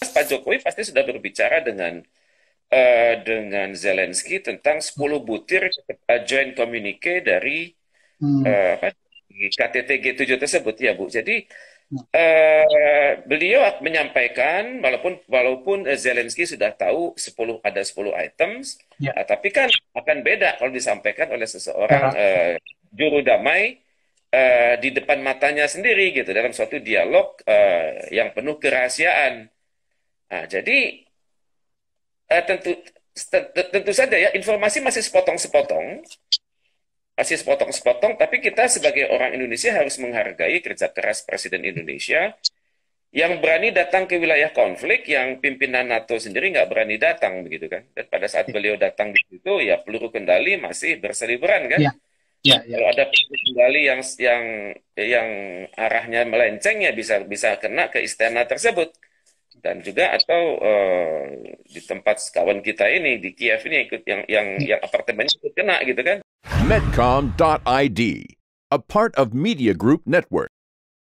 Pak Jokowi pasti sudah berbicara dengan uh, dengan Zelensky tentang 10 butir uh, joint communique dari hmm. uh, KTT G7 tersebut ya Bu. Jadi uh, beliau menyampaikan walaupun walaupun Zelensky sudah tahu 10 ada 10 items, ya. uh, tapi kan akan beda kalau disampaikan oleh seseorang ya. uh, juru damai uh, di depan matanya sendiri gitu dalam suatu dialog uh, yang penuh kerahasiaan. Nah, jadi eh, tentu tentu saja ya informasi masih sepotong-sepotong, masih sepotong-sepotong, tapi kita sebagai orang Indonesia harus menghargai kerja keras Presiden Indonesia yang berani datang ke wilayah konflik yang pimpinan NATO sendiri nggak berani datang begitu kan dan pada saat ya. beliau datang di situ ya peluru kendali masih berseliweran kan ya. Ya, ya. kalau ada peluru kendali yang yang yang arahnya melenceng ya bisa bisa kena ke istana tersebut dan juga atau uh, di tempat kawan kita ini di Kiev ini ikut yang yang yang apartemennya ikut kena gitu kan. Medcom.id, a part of Media Group Network.